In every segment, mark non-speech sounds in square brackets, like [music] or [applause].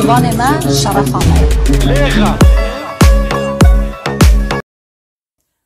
زبان من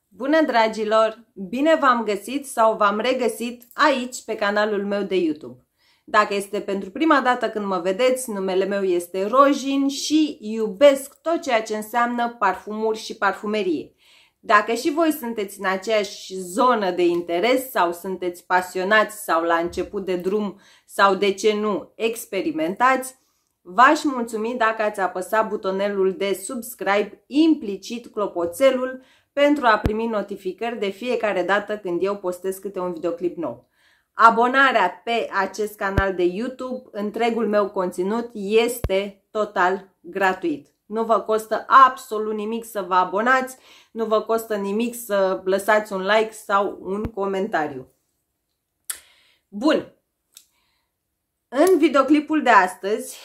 Bună dragilor! Bine v-am găsit sau v-am regăsit aici pe canalul meu de YouTube. Dacă este pentru prima dată când mă vedeți, numele meu este Rojin și iubesc tot ceea ce înseamnă parfumuri și parfumerie. Dacă și voi sunteți în aceeași zonă de interes sau sunteți pasionați sau la început de drum sau de ce nu experimentați, V-aș mulțumi dacă ați apăsat butonelul de subscribe, implicit clopoțelul, pentru a primi notificări de fiecare dată când eu postez câte un videoclip nou. Abonarea pe acest canal de YouTube, întregul meu conținut, este total gratuit. Nu vă costă absolut nimic să vă abonați, nu vă costă nimic să lăsați un like sau un comentariu. Bun, în videoclipul de astăzi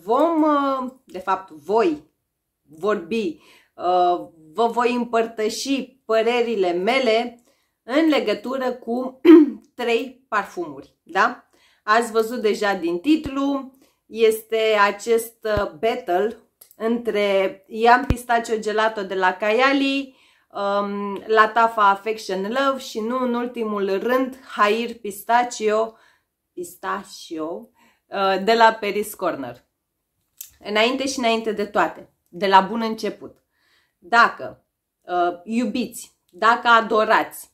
vom, uh, de fapt voi, vorbi, uh, vă voi împărtăși părerile mele în legătură cu [clears throat] trei parfumuri, da? Ați văzut deja din titlu, este acest uh, battle între Iam Pistachio Gelato de la Kayali, um, Latafa Affection Love și nu în ultimul rând Hair Pistachio, Pistachio de la Paris Corner. Înainte și înainte de toate, de la bun început. Dacă uh, iubiți, dacă adorați,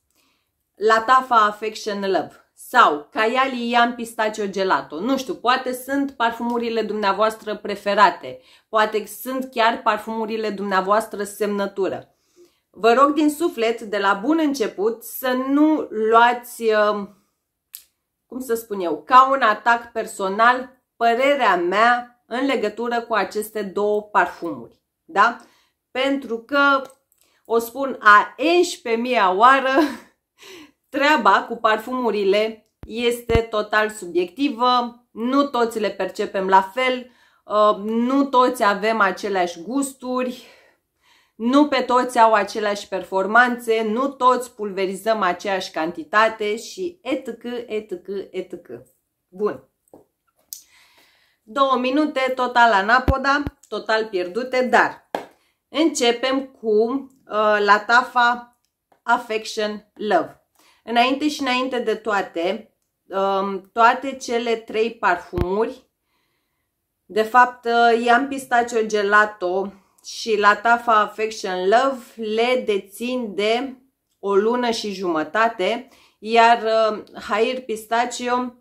la Tafa Affection Love sau Caiali Ian Pistachio Gelato. Nu știu, poate sunt parfumurile dumneavoastră preferate, poate sunt chiar parfumurile dumneavoastră semnătură. Vă rog din suflet, de la bun început, să nu luați, uh, cum să spun eu, ca un atac personal, părerea mea, în legătură cu aceste două parfumuri. Da? Pentru că, o spun a 11.000 oară, [laughs] treaba cu parfumurile este total subiectivă, nu toți le percepem la fel, uh, nu toți avem aceleași gusturi, nu pe toți au aceleași performanțe, nu toți pulverizăm aceeași cantitate și etc, etc, etc. Bun. Două minute total la napoda, total pierdute, dar începem cu uh, latafa Affection Love. Înainte și înainte de toate, um, toate cele trei parfumuri, de fapt, uh, i-am pistaceo gelato și latafa Affection Love le dețin de o lună și jumătate, iar uh, Hair Pistachio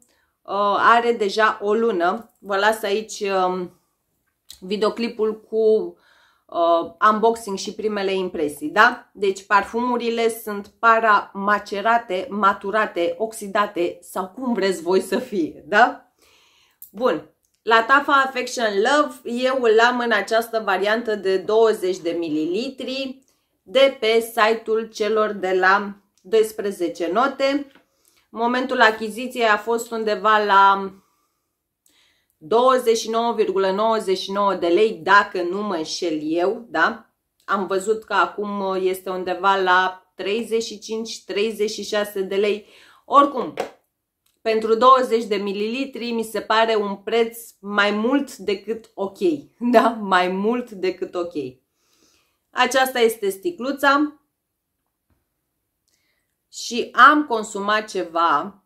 Uh, are deja o lună. Vă las aici um, videoclipul cu uh, unboxing și primele impresii, da? Deci parfumurile sunt para macerate, maturate, oxidate sau cum vreți voi să fie, da? Bun, la Tafa Affection Love eu îl am în această variantă de 20 de mililitri de pe site-ul celor de la 12 note momentul achiziției a fost undeva la 29,99 de lei, dacă nu mă înșel eu, da? Am văzut că acum este undeva la 35-36 de lei. Oricum, pentru 20 de mililitri mi se pare un preț mai mult decât ok. [laughs] Da? Mai mult decât ok. Aceasta este sticluța și am consumat ceva,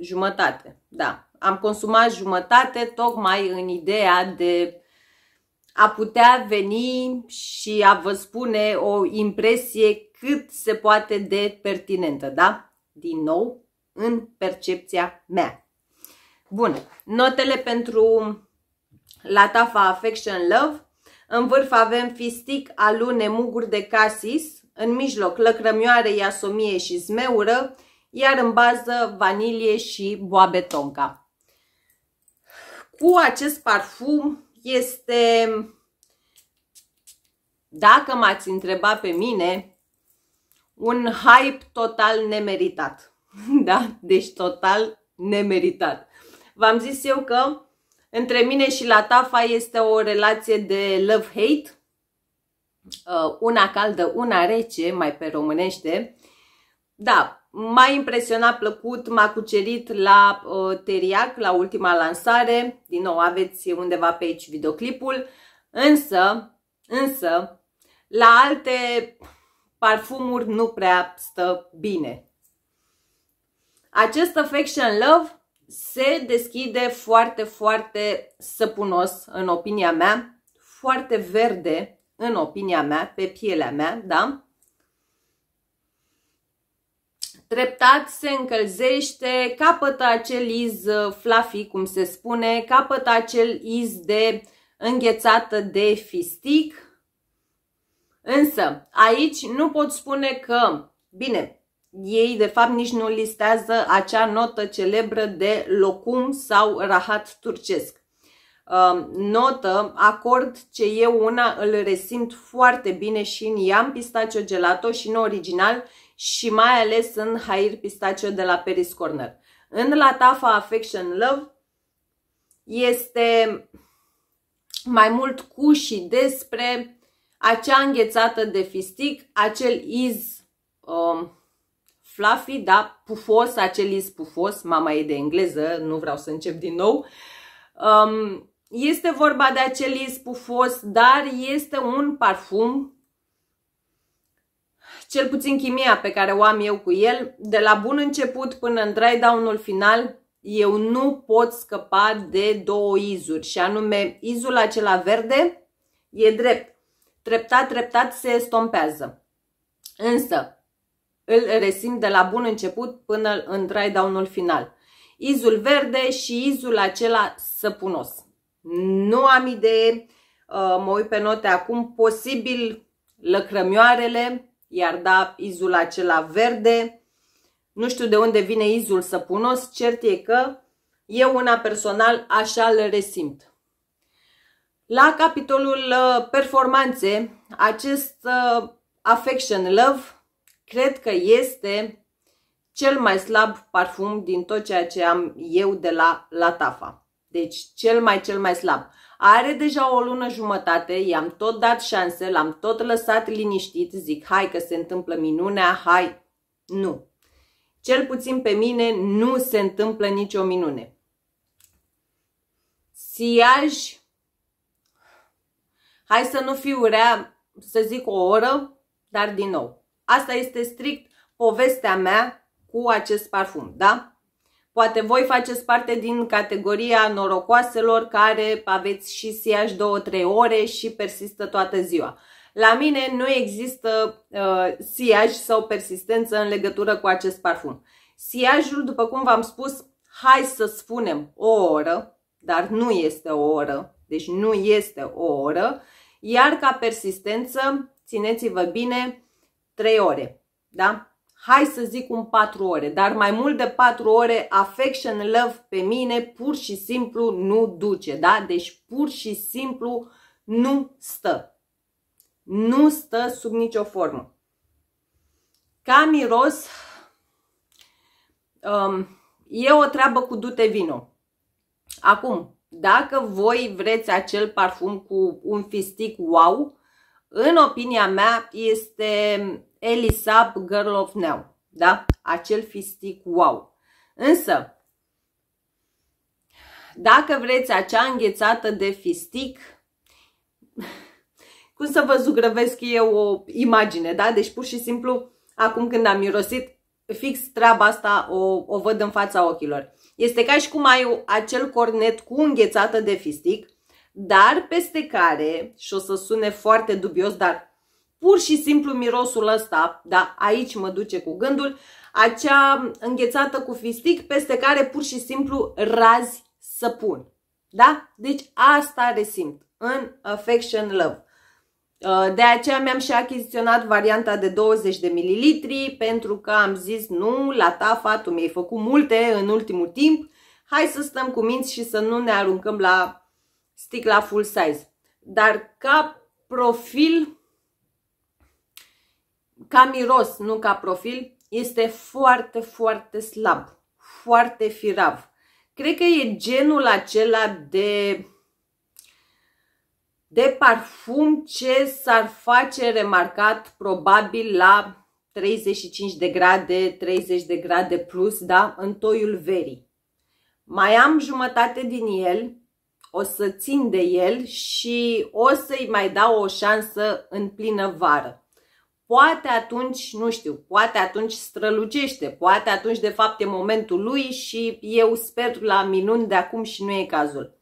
jumătate, da, am consumat jumătate tocmai în ideea de a putea veni și a vă spune o impresie cât se poate de pertinentă, da? Din nou, în percepția mea. Bun, notele pentru la tafa Affection Love. În vârf avem fistic, alune, muguri de casis, în mijloc lăcrămioare, iasomie și zmeură, iar în bază vanilie și boabe tonka. Cu acest parfum este, dacă m-ați întrebat pe mine, un hype total nemeritat. [laughs] Da? Deci total nemeritat. V-am zis eu că între mine și Tafa este o relație de love-hate, Uh, una caldă, una rece, mai pe românește. Da, m-a impresionat plăcut, m-a cucerit la uh, Teriac, la ultima lansare. Din nou, aveți undeva pe aici videoclipul. Însă, însă, la alte parfumuri nu prea stă bine. Acest Affection Love se deschide foarte, foarte săpunos, în opinia mea, foarte verde, în opinia mea, pe pielea mea, da? Treptat se încălzește, capătă acel iz uh, fluffy, cum se spune, capătă acel iz de înghețată de fistic. Însă, aici nu pot spune că, bine, ei de fapt nici nu listează acea notă celebră de locum sau rahat turcesc notă, acord ce eu una îl resimt foarte bine și în iam pistacio gelato și în original și mai ales în hair pistacio de la Paris Corner. În Latafa Affection Love este mai mult cu și despre acea înghețată de fistic, acel iz um, fluffy, da, pufos, acel iz pufos, mama e de engleză, nu vreau să încep din nou, um, este vorba de acel ispufos, dar este un parfum, cel puțin chimia pe care o am eu cu el, de la bun început până în dry down-ul final, eu nu pot scăpa de două izuri și anume izul acela verde e drept, treptat, treptat se estompează. Însă îl resim de la bun început până în dry down-ul final. Izul verde și izul acela săpunos. Nu am idee, uh, mă uit pe note acum, posibil lăcrămioarele, iar da izul acela verde. Nu știu de unde vine izul săpunos, cert e că eu una personal așa le resimt. La capitolul uh, performanțe, acest uh, Affection Love cred că este cel mai slab parfum din tot ceea ce am eu de la Latafa. Deci cel mai, cel mai slab. Are deja o lună jumătate, i-am tot dat șanse, l-am tot lăsat liniștit, zic, hai că se întâmplă minunea, hai. Nu. Cel puțin pe mine nu se întâmplă nicio minune. Siaj, hai să nu fiu rea, să zic o oră, dar din nou. Asta este strict povestea mea cu acest parfum, da? Poate voi faceți parte din categoria norocoaselor care aveți și siaj 2-3 ore și persistă toată ziua. La mine nu există uh, siaj sau persistență în legătură cu acest parfum. Siajul, după cum v-am spus, hai să spunem o oră, dar nu este o oră, deci nu este o oră, iar ca persistență, țineți-vă bine, 3 ore. Da? hai să zic un 4 ore, dar mai mult de 4 ore affection love pe mine pur și simplu nu duce, da? Deci pur și simplu nu stă. Nu stă sub nicio formă. Ca miros, um, e o treabă cu dute vino. Acum, dacă voi vreți acel parfum cu un fistic wow, în opinia mea este Elisab Girl of Now, da? Acel fistic wow. Însă, dacă vreți acea înghețată de fistic, [laughs] cum să vă zugrăvesc eu o imagine, da? Deci pur și simplu, acum când am mirosit, fix treaba asta o, o văd în fața ochilor. Este ca și cum ai acel cornet cu înghețată de fistic, dar peste care, și o să sune foarte dubios, dar pur și simplu mirosul ăsta, da, aici mă duce cu gândul, acea înghețată cu fistic peste care pur și simplu razi săpun. Da? Deci asta resimt în Affection Love. Uh, de aceea mi-am și achiziționat varianta de 20 de mililitri pentru că am zis nu, la ta, fatu, mi-ai făcut multe în ultimul timp, hai să stăm cu minți și să nu ne aruncăm la sticla full size. Dar ca profil ca miros, nu ca profil, este foarte, foarte slab, foarte firav. Cred că e genul acela de, de parfum ce s-ar face remarcat probabil la 35 de grade, 30 de grade plus, da, în toiul verii. Mai am jumătate din el, o să țin de el și o să-i mai dau o șansă în plină vară poate atunci, nu știu, poate atunci strălucește, poate atunci de fapt e momentul lui și eu sper la minuni de acum și nu e cazul.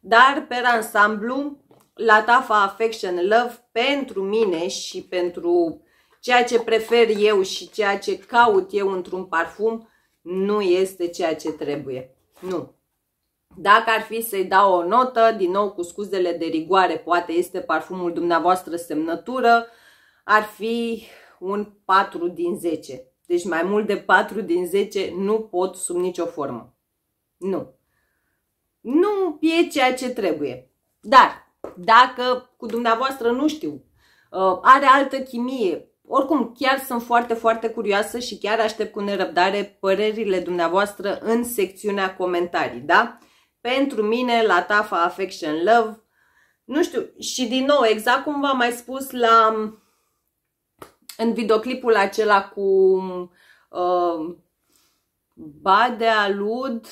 Dar, pe ansamblu, la Tafa Affection Love, pentru mine și pentru ceea ce prefer eu și ceea ce caut eu într-un parfum, nu este ceea ce trebuie. Nu. Dacă ar fi să-i dau o notă, din nou cu scuzele de rigoare, poate este parfumul dumneavoastră semnătură, ar fi un 4 din 10. Deci mai mult de 4 din 10 nu pot sub nicio formă. Nu. Nu e ceea ce trebuie. Dar dacă cu dumneavoastră nu știu, uh, are altă chimie, oricum chiar sunt foarte, foarte curioasă și chiar aștept cu nerăbdare părerile dumneavoastră în secțiunea comentarii, da? Pentru mine, la TAFA Affection Love, nu știu, și din nou, exact cum v-am mai spus la în videoclipul acela cu uh, Badea, Lud,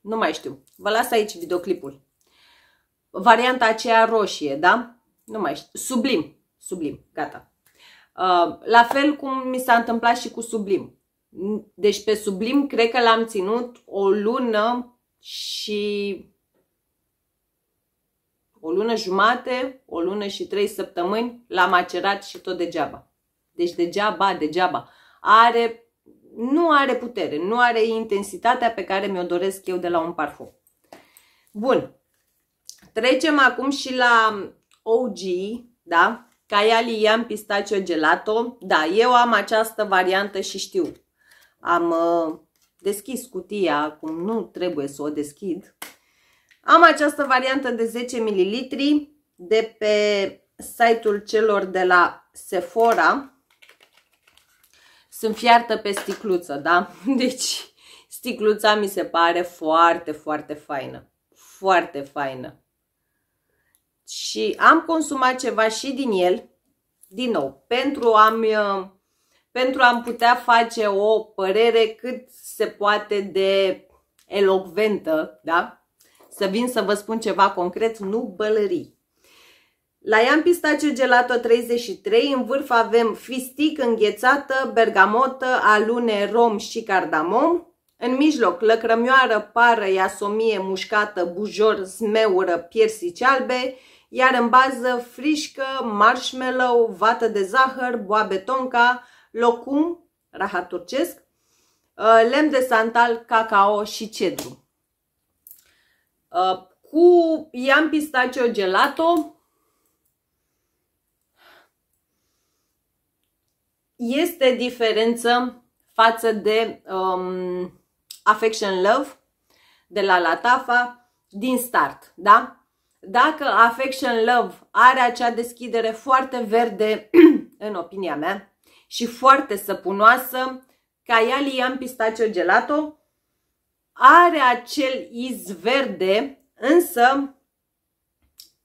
nu mai știu. Vă las aici videoclipul. Varianta aceea roșie, da? Nu mai știu. Sublim. Sublim. Gata. Uh, la fel cum mi s-a întâmplat și cu Sublim. Deci pe Sublim cred că l-am ținut o lună și o lună jumate, o lună și trei săptămâni, l-am macerat și tot degeaba. Deci degeaba, degeaba. Are, nu are putere, nu are intensitatea pe care mi-o doresc eu de la un parfum. Bun. Trecem acum și la OG, da? Caiali Ian Pistachio Gelato. Da, eu am această variantă și știu. Am uh, deschis cutia, acum nu trebuie să o deschid. Am această variantă de 10 ml de pe site-ul celor de la Sephora sunt fiartă pe sticluță, da? [laughs] Deci sticluța mi se pare foarte, foarte faină. Foarte faină. Și am consumat ceva și din el, din nou, pentru a-mi uh, pentru a putea face o părere cât se poate de elocventă, da? Să vin să vă spun ceva concret, nu bălării. La ea în pistaciu gelato 33, în vârf avem fistic, înghețată, bergamotă, alune, rom și cardamom. În mijloc, lăcrămioară, pară, iasomie, mușcată, bujor, smeură, piersici albe, iar în bază frișcă, marshmallow, vată de zahăr, boabe tonka, locum, rahat turcesc, uh, lemn de santal, cacao și cedru. Uh, cu iam pistaceo gelato, este diferență față de um, Affection Love de la Latafa din start, da? Dacă Affection Love are acea deschidere foarte verde, [clears throat] în opinia mea, și foarte săpunoasă, ea liam pistacio Gelato are acel iz verde, însă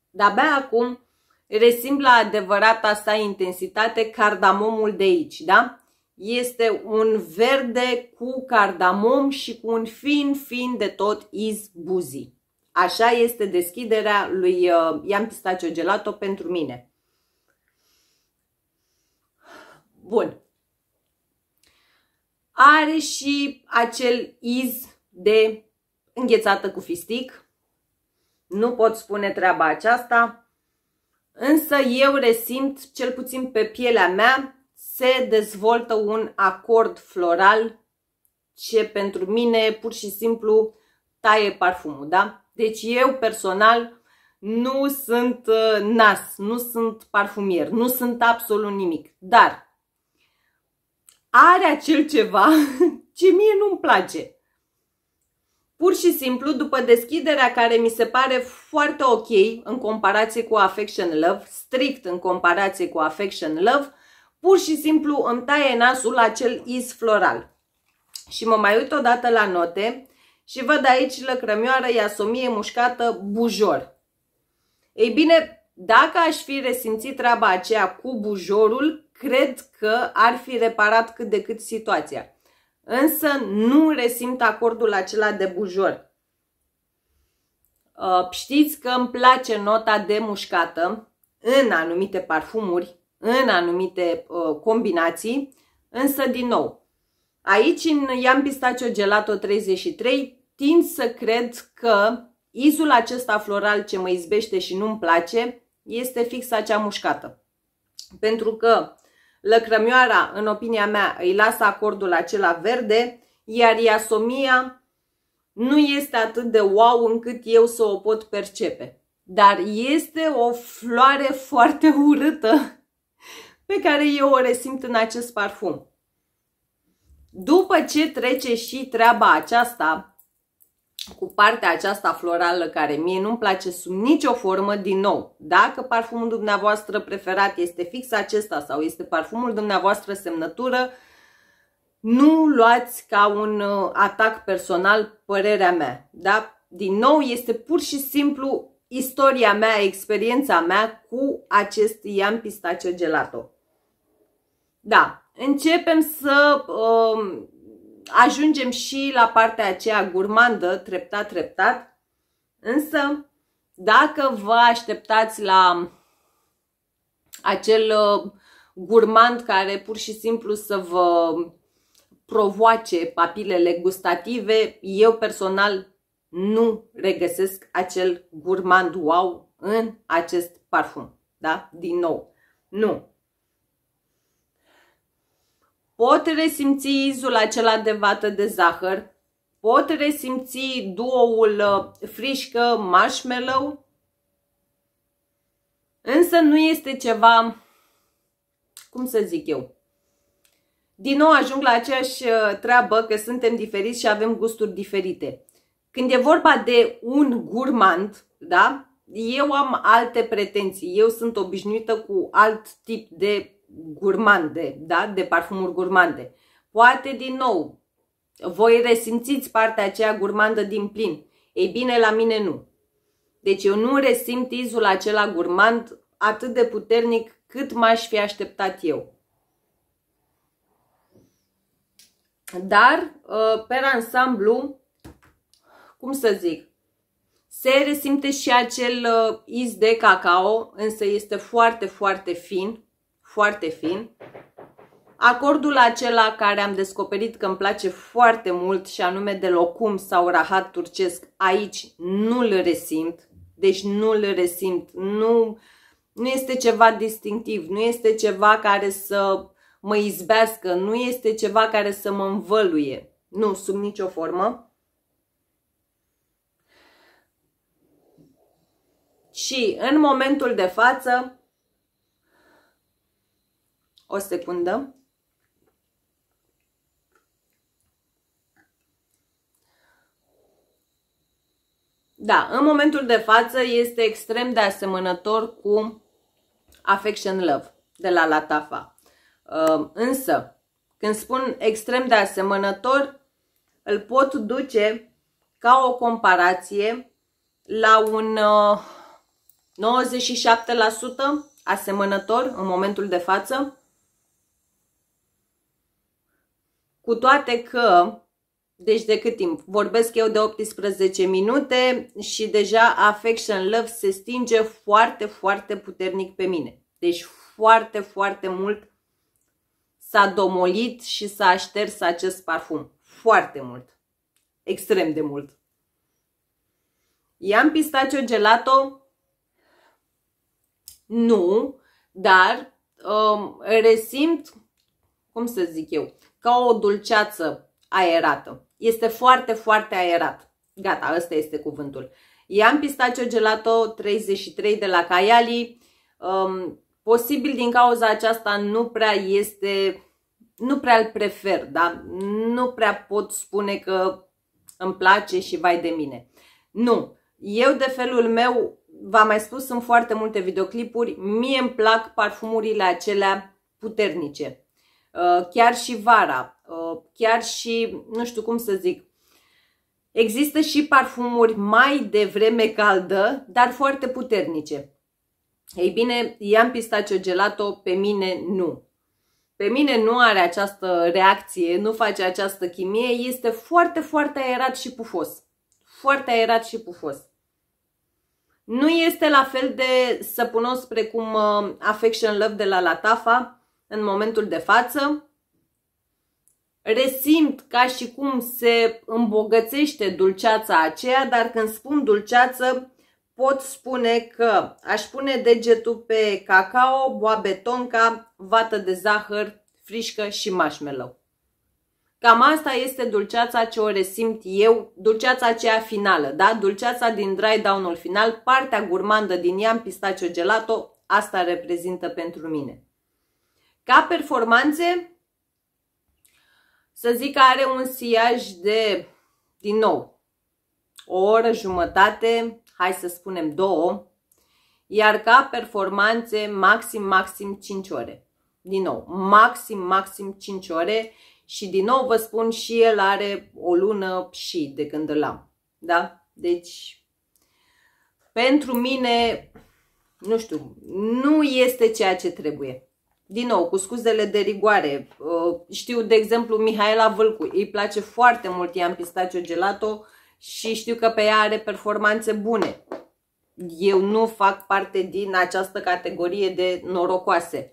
de-abia acum resimt la adevărata sa intensitate cardamomul de aici, da? Este un verde cu cardamom și cu un fin, fin de tot izbuzi. Așa este deschiderea lui uh, Iam Pistacio Gelato pentru mine. Bun. Are și acel iz de înghețată cu fistic. Nu pot spune treaba aceasta. Însă eu resimt, cel puțin pe pielea mea, se dezvoltă un acord floral ce pentru mine pur și simplu taie parfumul, da? Deci eu personal nu sunt uh, nas, nu sunt parfumier, nu sunt absolut nimic, dar are acel ceva [laughs] ce mie nu-mi place. Pur și simplu, după deschiderea care mi se pare foarte ok în comparație cu Affection Love, strict în comparație cu Affection Love, pur și simplu îmi taie nasul acel is floral. Și mă mai uit odată la note și văd aici lăcrămioară, iasomie mușcată, bujor. Ei bine, dacă aș fi resimțit treaba aceea cu bujorul, cred că ar fi reparat cât de cât situația însă nu resimt acordul acela de bujor. Uh, știți că îmi place nota de mușcată în anumite parfumuri, în anumite uh, combinații, însă din nou, aici în Iam Pistacio Gelato 33 tind să cred că izul acesta floral ce mă izbește și nu-mi place este fix acea mușcată. Pentru că Lăcrămioara, în opinia mea, îi lasă acordul acela verde, iar iasomia nu este atât de wow încât eu să o pot percepe. Dar este o floare foarte urâtă pe care eu o resimt în acest parfum. După ce trece și treaba aceasta, cu partea aceasta florală care mie nu-mi place sub nicio formă din nou. Dacă parfumul dumneavoastră preferat este fix acesta sau este parfumul dumneavoastră semnătură, nu luați ca un uh, atac personal părerea mea. Da? Din nou, este pur și simplu istoria mea, experiența mea cu acest ian Pistacio gelato. Da, începem să uh, ajungem și la partea aceea gurmandă, treptat, treptat. Însă, dacă vă așteptați la acel uh, gurmand care pur și simplu să vă provoace papilele gustative, eu personal nu regăsesc acel gurmand wow în acest parfum. Da? Din nou, nu. Pot resimți izul acela de vată de zahăr, pot resimți duoul uh, frișcă marshmallow, însă nu este ceva, cum să zic eu, din nou ajung la aceeași uh, treabă că suntem diferiți și avem gusturi diferite. Când e vorba de un gurmand, da? Eu am alte pretenții, eu sunt obișnuită cu alt tip de gurmande, da? de parfumuri gurmande. Poate din nou, voi resimțiți partea aceea gurmandă din plin. Ei bine, la mine nu. Deci eu nu resimt izul acela gurmand atât de puternic cât m-aș fi așteptat eu. Dar, ă, pe ansamblu, cum să zic, se resimte și acel ă, iz de cacao, însă este foarte, foarte fin foarte fin. Acordul acela care am descoperit că îmi place foarte mult și anume de locum sau rahat turcesc, aici nu-l resimt, deci nu-l resimt, nu, nu este ceva distinctiv, nu este ceva care să mă izbească, nu este ceva care să mă învăluie, nu, sub nicio formă. Și în momentul de față o secundă. Da, în momentul de față este extrem de asemănător cu Affection Love de la Latafa. Ehm, însă, când spun extrem de asemănător, îl pot duce ca o comparație la un 97% eh, asemănător în momentul de față Cu toate că, deci de cât timp? Vorbesc eu de 18 minute și deja Affection Love se stinge foarte, foarte puternic pe mine. Deci foarte, foarte mult s-a domolit și s-a șters acest parfum. Foarte mult. Extrem de mult. I-am pistaceo gelato? Nu, dar um, resimt, cum să zic eu, ca o dulceață aerată. Este foarte, foarte aerat. Gata, ăsta este cuvântul. I-am pistacio gelato 33 de la Caiali. Um, posibil din cauza aceasta nu prea este, nu prea îl prefer, da? Nu prea pot spune că îmi place și vai de mine. Nu, eu de felul meu, v-am mai spus, sunt foarte multe videoclipuri, mie îmi plac parfumurile acelea puternice. Uh, chiar și vara, uh, chiar și, nu știu cum să zic, există și parfumuri mai de vreme caldă, dar foarte puternice. Ei bine, i-am pistacio gelato, pe mine nu. Pe mine nu are această reacție, nu face această chimie, este foarte, foarte aerat și pufos. Foarte aerat și pufos. Nu este la fel de săpunos precum uh, Affection Love de la Latafa, în momentul de față. Resimt ca și cum se îmbogățește dulceața aceea, dar când spun dulceață, pot spune că aș pune degetul pe cacao, boabe tonca, vată de zahăr, frișcă și marshmallow. Cam asta este dulceața ce o resimt eu, dulceața aceea finală, da? Dulceața din dry down-ul final, partea gurmandă din ea, pistaceo gelato, asta reprezintă pentru mine. Ca performanțe, să zic că are un siaj de, din nou, o oră jumătate, hai să spunem două, iar ca performanțe maxim, maxim 5 ore. Din nou, maxim, maxim 5 ore și din nou vă spun și el are o lună și de când îl am. Da? Deci, pentru mine, nu știu, nu este ceea ce trebuie din nou, cu scuzele de rigoare. Uh, știu, de exemplu, Mihaela Vâlcu, îi place foarte mult, i-am gelato și știu că pe ea are performanțe bune. Eu nu fac parte din această categorie de norocoase.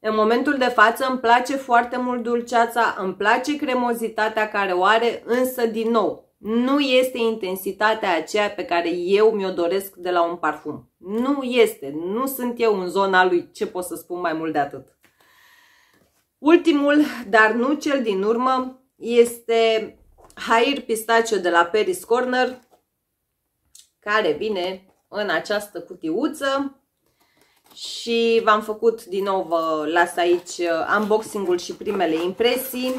În momentul de față îmi place foarte mult dulceața, îmi place cremozitatea care o are, însă din nou, nu este intensitatea aceea pe care eu mi-o doresc de la un parfum. Nu este. Nu sunt eu în zona lui. Ce pot să spun mai mult de atât? Ultimul, dar nu cel din urmă, este Hair Pistachio de la Paris Corner, care vine în această cutiuță și v-am făcut din nou, vă las aici uh, unboxing-ul și primele impresii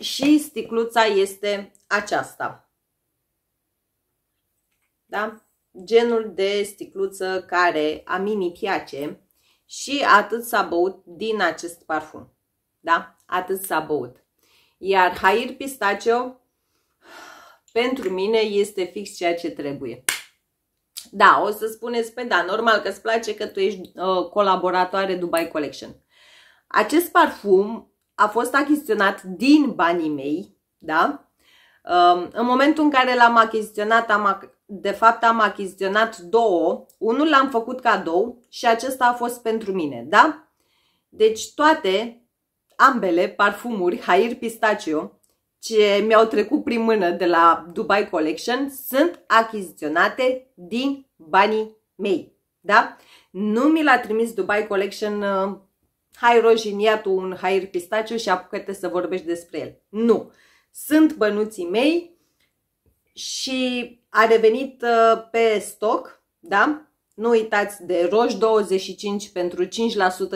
și sticluța este aceasta. Da? Genul de sticluță care a mini piace și atât s-a băut din acest parfum. Da? Atât s-a băut. Iar Hair Pistachio pentru mine este fix ceea ce trebuie. Da, o să spuneți pe da, normal că îți place că tu ești uh, colaboratoare Dubai Collection. Acest parfum a fost achiziționat din banii mei, da? Um, în momentul în care l-am achiziționat, am, de fapt am achiziționat două, unul l-am făcut cadou și acesta a fost pentru mine, da? Deci toate, ambele parfumuri, Hair Pistachio, ce mi-au trecut prin mână de la Dubai Collection, sunt achiziționate din banii mei, da? Nu mi l-a trimis Dubai Collection uh, hai tu un hair pistaciu și apucă-te să vorbești despre el. Nu. Sunt bănuții mei și a revenit uh, pe stoc, da? Nu uitați de Roș 25 pentru 5%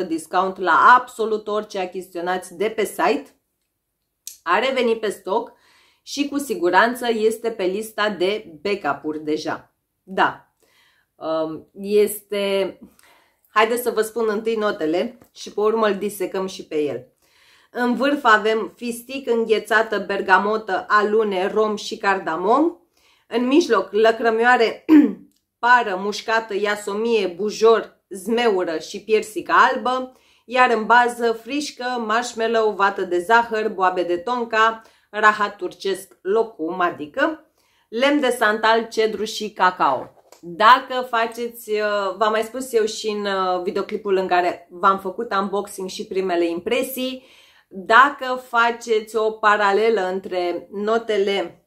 discount la absolut orice achiziționați de pe site. A revenit pe stoc și cu siguranță este pe lista de backup-uri deja. Da, um, este Haideți să vă spun întâi notele și pe urmă îl disecăm și pe el. În vârf avem fistic, înghețată, bergamotă, alune, rom și cardamom. În mijloc, lăcrămioare, [clears throat] pară, mușcată, iasomie, bujor, zmeură și piersică albă. Iar în bază, frișcă, marshmallow, vată de zahăr, boabe de tonca, rahat turcesc locum, adică lemn de santal, cedru și cacao. Dacă faceți, uh, v-am mai spus eu și în uh, videoclipul în care v-am făcut unboxing și primele impresii, dacă faceți o paralelă între notele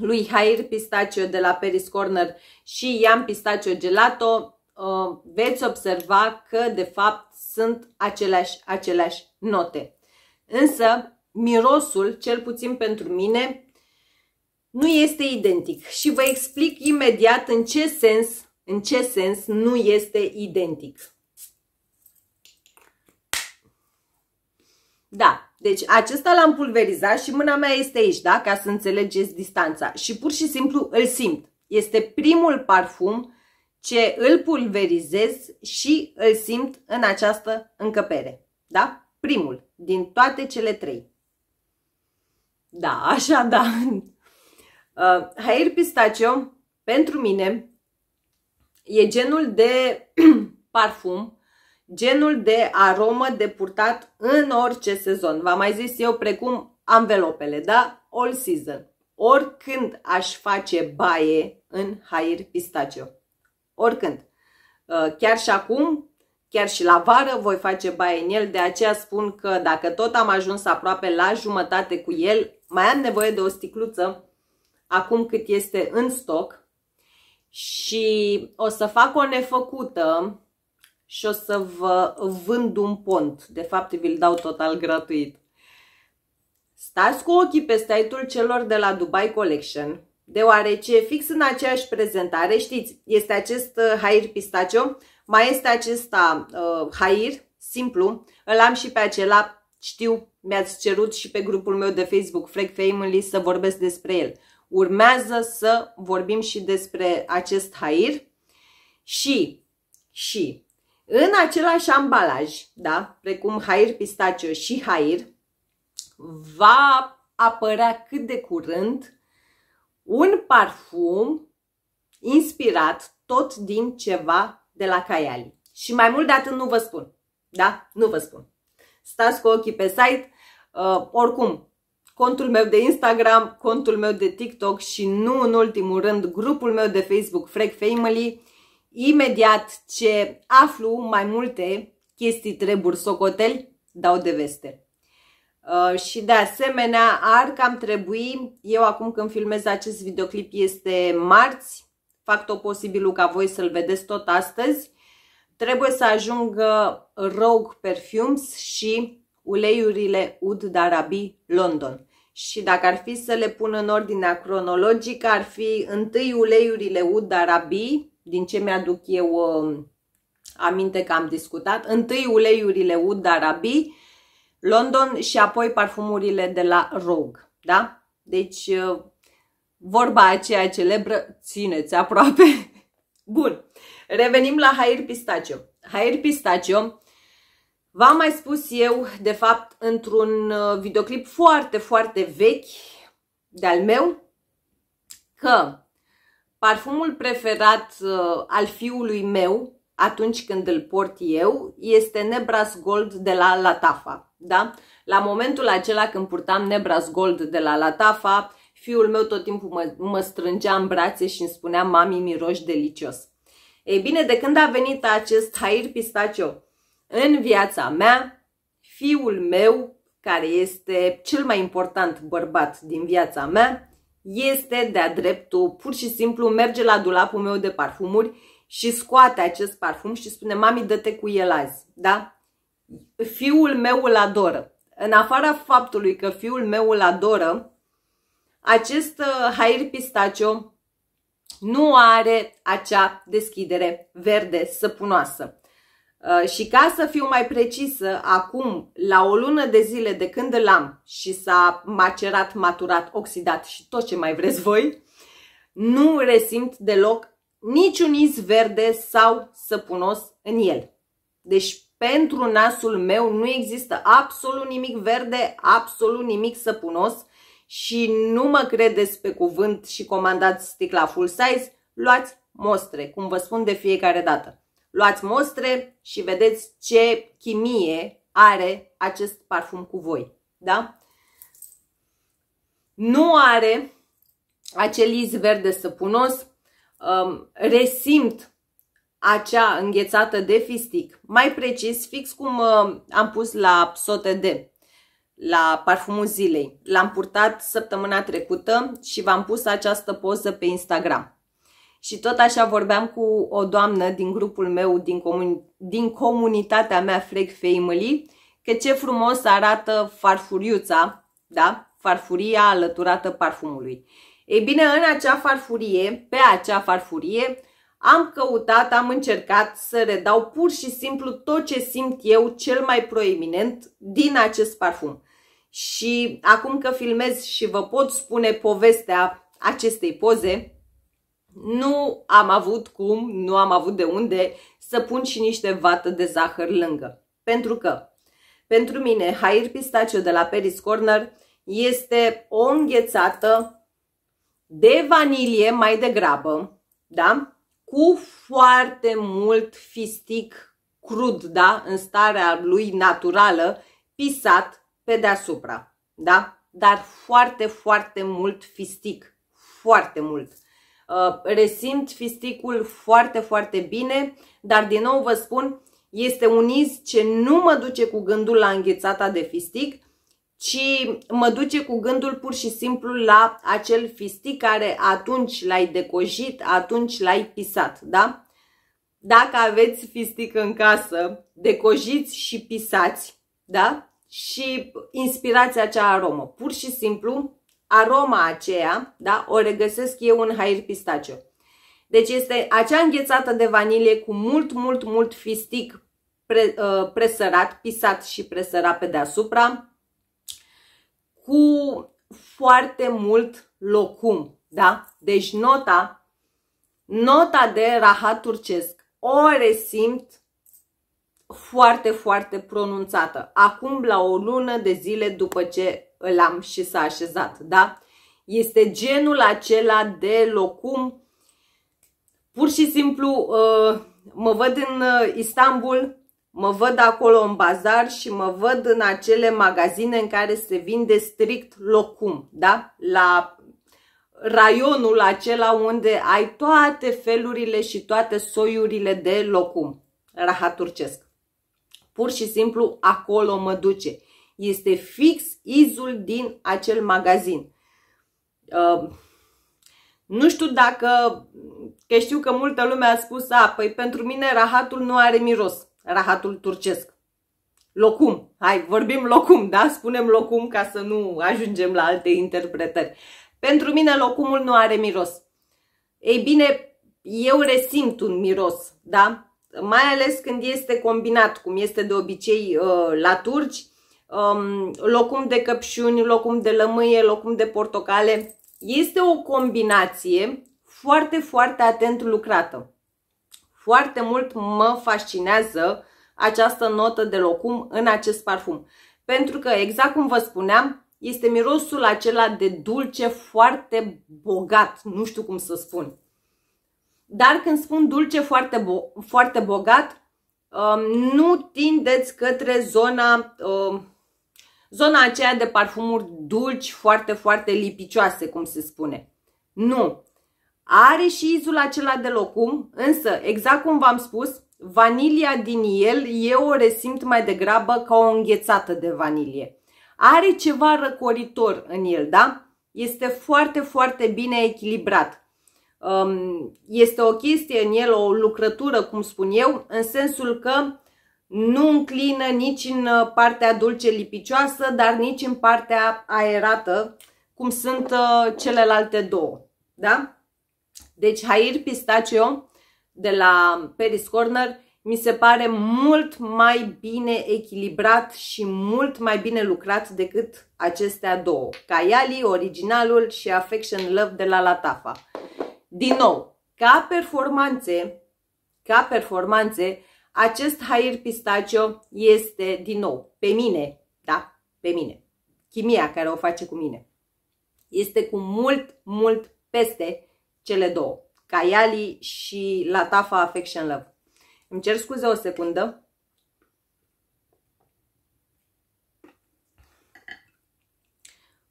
lui Hair Pistachio de la Paris Corner și Ian Pistachio Gelato, uh, veți observa că de fapt sunt aceleași, aceleași note. Însă, mirosul, cel puțin pentru mine, nu este identic și vă explic imediat în ce sens, în ce sens nu este identic. Da, deci acesta l-am pulverizat și mâna mea este aici, da? Ca să înțelegeți distanța. Și pur și simplu îl simt. Este primul parfum ce îl pulverizez și îl simt în această încăpere. Da? Primul din toate cele trei. Da, așa, da. Uh, Hair Pistachio, pentru mine, e genul de [clears throat] parfum, genul de aromă de purtat în orice sezon. V-am mai zis eu precum anvelopele, da? All season. Oricând aș face baie în Hair Pistachio. Oricând. Uh, chiar și acum, chiar și la vară voi face baie în el, de aceea spun că dacă tot am ajuns aproape la jumătate cu el, mai am nevoie de o sticluță acum cât este în stoc și o să fac o nefăcută și o să vă vând un pont. De fapt, vi-l dau total gratuit. Stați cu ochii pe site-ul celor de la Dubai Collection, deoarece fix în aceeași prezentare, știți, este acest uh, hair pistacio, mai este acesta uh, hair, simplu, îl am și pe acela, știu, mi-ați cerut și pe grupul meu de Facebook Frec Family să vorbesc despre el. Urmează să vorbim și despre acest hair și, și în același ambalaj, da, precum hair pistaciu și hair, va apărea cât de curând un parfum inspirat tot din ceva de la Caiali. Și mai mult de atât nu vă spun. Da? Nu vă spun. Stați cu ochii pe site. Uh, oricum, contul meu de Instagram, contul meu de TikTok și nu în ultimul rând grupul meu de Facebook Freak Family. Imediat ce aflu mai multe chestii, treburi, socoteli, dau de veste. Uh, și de asemenea, ar cam trebui, eu acum când filmez acest videoclip este marți, fac tot posibilul ca voi să-l vedeți tot astăzi, trebuie să ajungă Rogue Perfumes și Uleiurile Ud Darabi, London. Și dacă ar fi să le pun în ordinea cronologică, ar fi întâi uleiurile Ud Darabi, din ce mi-aduc eu um, aminte că am discutat, întâi uleiurile Ud Darabi, London și apoi parfumurile de la Rogue. Da? Deci uh, vorba aceea celebră, țineți aproape. [laughs] Bun, revenim la Hair Pistachio. Hair Pistachio V-am mai spus eu, de fapt, într-un uh, videoclip foarte, foarte vechi de-al meu, că parfumul preferat uh, al fiului meu, atunci când îl port eu, este Nebras Gold de la Latafa. Da? La momentul acela când purtam Nebras Gold de la Latafa, fiul meu tot timpul mă, mă strângea în brațe și îmi spunea, mami, miroși delicios. Ei bine, de când a venit acest hair Pistachio? în viața mea, fiul meu, care este cel mai important bărbat din viața mea, este de-a dreptul, pur și simplu merge la dulapul meu de parfumuri și scoate acest parfum și spune, mami, dă-te cu el azi, da? Fiul meu îl adoră. În afara faptului că fiul meu îl adoră, acest hair uh, pistacio nu are acea deschidere verde săpunoasă. Uh, și ca să fiu mai precisă, acum, la o lună de zile de când îl am și s-a macerat, maturat, oxidat și tot ce mai vreți voi, nu resimt deloc niciun iz verde sau săpunos în el. Deci pentru nasul meu nu există absolut nimic verde, absolut nimic săpunos și nu mă credeți pe cuvânt și comandați sticla full size, luați mostre, cum vă spun de fiecare dată. Luați mostre și vedeți ce chimie are acest parfum cu voi. Da? Nu are acel iz verde săpunos, um, resimt acea înghețată de fistic, mai precis, fix cum um, am pus la sote de la parfumul zilei. L-am purtat săptămâna trecută și v-am pus această poză pe Instagram. Și tot așa vorbeam cu o doamnă din grupul meu, din, comun- din comunitatea mea Flag Family, că ce frumos arată farfuriuța, da? Farfuria alăturată parfumului. Ei bine, în acea farfurie, pe acea farfurie, am căutat, am încercat să redau pur și simplu tot ce simt eu cel mai proeminent din acest parfum. Și acum că filmez și vă pot spune povestea acestei poze, nu am avut cum, nu am avut de unde să pun și niște vată de zahăr lângă. Pentru că, pentru mine, hair Pistachio de la Paris Corner este o înghețată de vanilie mai degrabă, da? Cu foarte mult fistic crud, da? În starea lui naturală, pisat pe deasupra, da? Dar foarte, foarte mult fistic, foarte mult. Uh, resimt fisticul foarte, foarte bine, dar din nou vă spun, este un iz ce nu mă duce cu gândul la înghețata de fistic, ci mă duce cu gândul pur și simplu la acel fistic care atunci l-ai decojit, atunci l-ai pisat, da? Dacă aveți fistic în casă, decojiți și pisați, da? Și inspirați acea aromă. Pur și simplu aroma aceea, da, o regăsesc eu în hair pistaciu. Deci este acea înghețată de vanilie cu mult, mult, mult fistic pre, uh, presărat, pisat și presărat pe deasupra, cu foarte mult locum, da? Deci nota, nota de rahat turcesc o resimt foarte, foarte pronunțată. Acum, la o lună de zile după ce îl am și s-a așezat, da? Este genul acela de locum. Pur și simplu uh, mă văd în uh, Istanbul, mă văd acolo în bazar și mă văd în acele magazine în care se vinde strict locum, da? La raionul acela unde ai toate felurile și toate soiurile de locum, rahat turcesc. Pur și simplu acolo mă duce. Este fix izul din acel magazin. Uh, nu știu dacă, că știu că multă lume a spus, a, păi pentru mine rahatul nu are miros, rahatul turcesc. Locum, hai, vorbim locum, da? Spunem locum ca să nu ajungem la alte interpretări. Pentru mine locumul nu are miros. Ei bine, eu resimt un miros, da? mai ales când este combinat, cum este de obicei uh, la turci, um, locum de căpșuni, locum de lămâie, locum de portocale. Este o combinație foarte, foarte atent lucrată. Foarte mult mă fascinează această notă de locum în acest parfum. Pentru că, exact cum vă spuneam, este mirosul acela de dulce foarte bogat, nu știu cum să spun. Dar când spun dulce foarte, bo- foarte bogat, um, nu tindeți către zona, um, zona aceea de parfumuri dulci, foarte, foarte lipicioase, cum se spune. Nu. Are și izul acela de locum, însă, exact cum v-am spus, vanilia din el eu o resimt mai degrabă ca o înghețată de vanilie. Are ceva răcoritor în el, da? Este foarte, foarte bine echilibrat. Um, este o chestie în el, o lucrătură, cum spun eu, în sensul că nu înclină nici în uh, partea dulce lipicioasă, dar nici în partea aerată, cum sunt uh, celelalte două. Da? Deci Hair Pistachio de la Paris Corner mi se pare mult mai bine echilibrat și mult mai bine lucrat decât acestea două. Caiali, originalul și Affection Love de la Latafa. Din nou, ca performanțe, ca performanțe, acest hair pistacio este, din nou, pe mine, da, pe mine, chimia care o face cu mine, este cu mult, mult peste cele două, Caiali și Latafa Affection Love. Îmi cer scuze o secundă.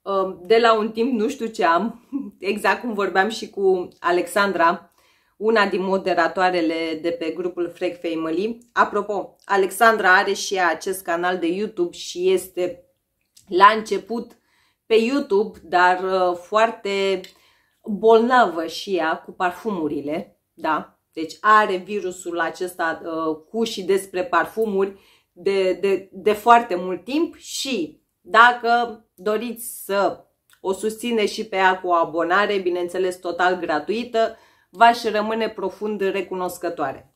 Um, de la un timp nu știu ce am, [laughs] exact cum vorbeam și cu Alexandra, una din moderatoarele de pe grupul Freak Family. Apropo, Alexandra are și ea acest canal de YouTube și este la început pe YouTube, dar uh, foarte bolnavă și ea cu parfumurile, da? Deci are virusul acesta uh, cu și despre parfumuri de, de, de foarte mult timp și dacă doriți să o susține și pe ea cu o abonare, bineînțeles total gratuită, v-aș rămâne profund recunoscătoare.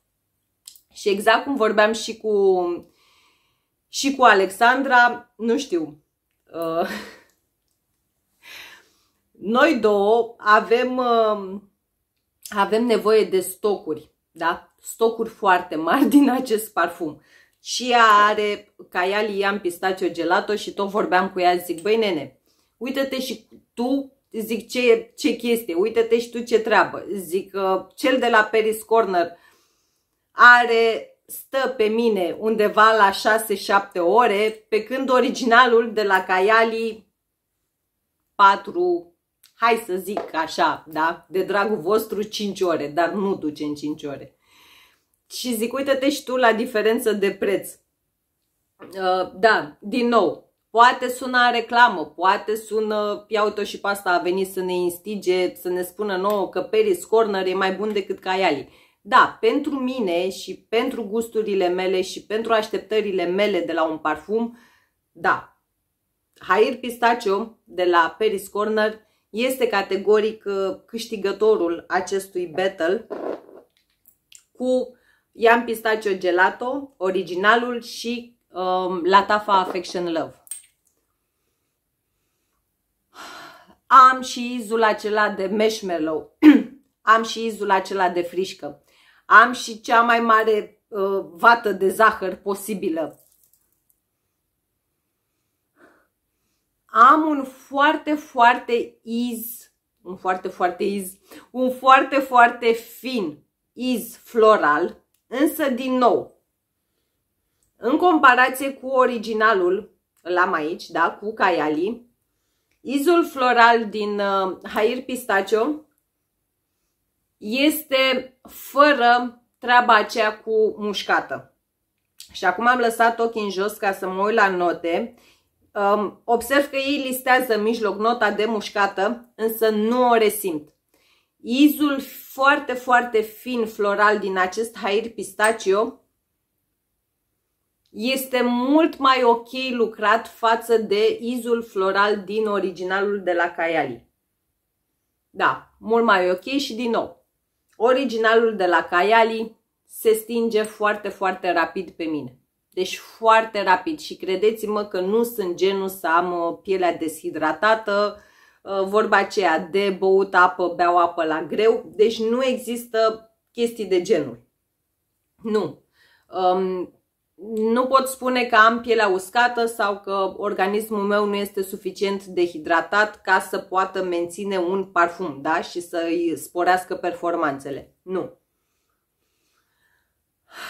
Și exact cum vorbeam și cu, și cu Alexandra, nu știu, uh, [laughs] noi două avem, uh, avem nevoie de stocuri, da? Stocuri foarte mari din acest parfum și ea are caiali i-am pistacio gelato și tot vorbeam cu ea, zic, băi nene, uită-te și tu, zic, ce, ce chestie, uită-te și tu ce treabă. Zic, ă, cel de la Paris Corner are stă pe mine undeva la 6-7 ore, pe când originalul de la Caiali 4, hai să zic așa, da, de dragul vostru 5 ore, dar nu duce în 5 ore. Și zic, uite-te și tu la diferență de preț. Uh, da, din nou, poate sună reclamă, poate sună, ia uite și pasta a venit să ne instige, să ne spună nouă că Paris Corner e mai bun decât Caiali. Da, pentru mine și pentru gusturile mele și pentru așteptările mele de la un parfum, da. Hair Pistachio de la Paris Corner este categoric uh, câștigătorul acestui battle cu I-am pistacio gelato, originalul și um, Latafa Affection Love. Am și izul acela de marshmallow. [clears throat] Am și izul acela de frișcă. Am și cea mai mare uh, vată de zahăr posibilă. Am un foarte, foarte iz, un foarte, foarte iz, un foarte, foarte fin iz floral Însă, din nou, în comparație cu originalul, îl am aici, da, cu Caiali, izul floral din uh, Hair Pistachio este fără treaba aceea cu mușcată. Și acum am lăsat ochii în jos ca să mă uit la note. Um, observ că ei listează în mijloc nota de mușcată, însă nu o resimt. Izul foarte, foarte fin floral din acest hair pistachio. este mult mai ok lucrat față de izul floral din originalul de la Caiali. Da, mult mai ok și din nou, originalul de la Caiali se stinge foarte, foarte rapid pe mine. Deci foarte rapid și credeți-mă că nu sunt genul să am pielea deshidratată, Uh, vorba aceea de băut apă, beau apă la greu, deci nu există chestii de genul. Nu. Um, nu pot spune că am pielea uscată sau că organismul meu nu este suficient dehidratat ca să poată menține un parfum, da? Și să îi sporească performanțele. Nu.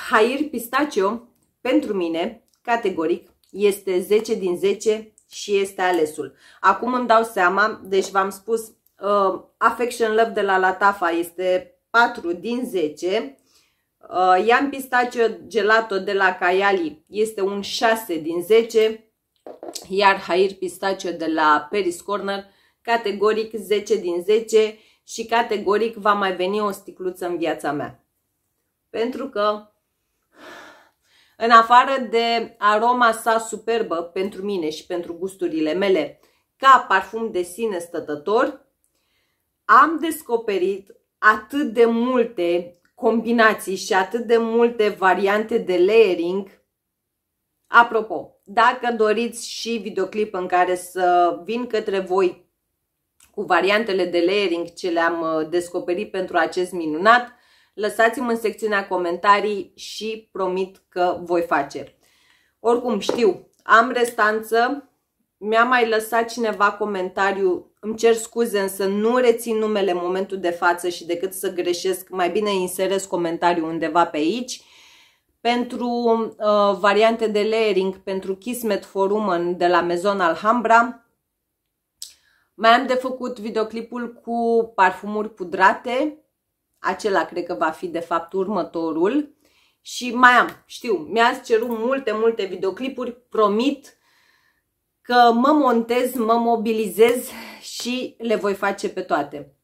Hair Pistachio, pentru mine, categoric, este 10 din 10 și este alesul. Acum îmi dau seama, deci v-am spus, uh, Affection Love de la Latafa este 4 din 10, uh, Ian Pistachio Gelato de la Caiali este un 6 din 10, iar Hair Pistachio de la Paris Corner categoric 10 din 10 și categoric va mai veni o sticluță în viața mea. Pentru că în afară de aroma sa superbă pentru mine și pentru gusturile mele, ca parfum de sine stătător, am descoperit atât de multe combinații și atât de multe variante de layering. Apropo, dacă doriți și videoclip în care să vin către voi cu variantele de layering ce le-am uh, descoperit pentru acest minunat, lăsați-mi în secțiunea comentarii și promit că voi face. Oricum știu, am restanță, mi-a mai lăsat cineva comentariu, îmi cer scuze, însă nu rețin numele în momentul de față și decât să greșesc, mai bine inserez comentariul undeva pe aici. Pentru uh, variante de layering, pentru Kismet for Woman de la Maison Alhambra, mai am de făcut videoclipul cu parfumuri pudrate, acela cred că va fi de fapt următorul. Și mai am, știu, mi-ați cerut multe, multe videoclipuri, promit că mă montez, mă mobilizez și le voi face pe toate.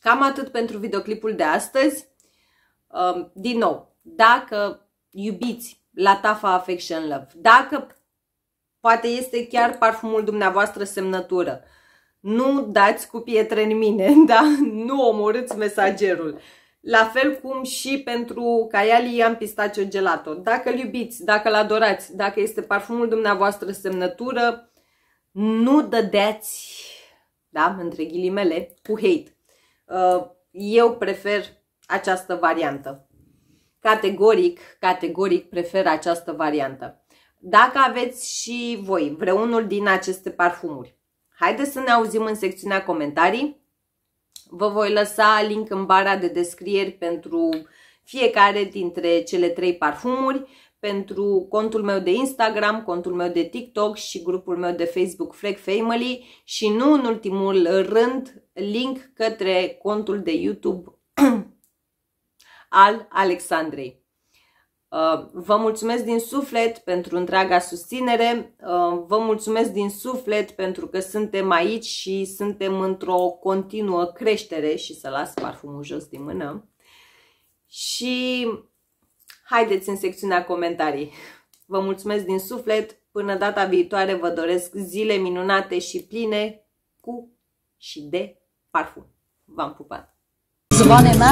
Cam atât pentru videoclipul de astăzi. Um, din nou, dacă iubiți la Tafa Affection Love, dacă poate este chiar parfumul dumneavoastră semnătură, nu dați cu pietre în mine, [laughs] da? Nu omorâți mesagerul. La fel cum și pentru caialii am pistacio gelato. Dacă îl iubiți, dacă îl adorați, dacă este parfumul dumneavoastră semnătură, nu dădeați, da, între ghilimele, cu hate. Uh, eu prefer această variantă. Categoric, categoric prefer această variantă. Dacă aveți și voi vreunul din aceste parfumuri, Haideți să ne auzim în secțiunea comentarii. Vă voi lăsa link în bara de descrieri pentru fiecare dintre cele trei parfumuri, pentru contul meu de Instagram, contul meu de TikTok și grupul meu de Facebook Frag Family și nu în ultimul rând link către contul de YouTube [clears throat] al Alexandrei. Uh, vă mulțumesc din suflet pentru întreaga susținere, uh, vă mulțumesc din suflet pentru că suntem aici și suntem într-o continuă creștere și să las parfumul jos din mână. Și haideți în secțiunea comentarii. Vă mulțumesc din suflet, până data viitoare vă doresc zile minunate și pline cu și de parfum. V-am pupat! زبان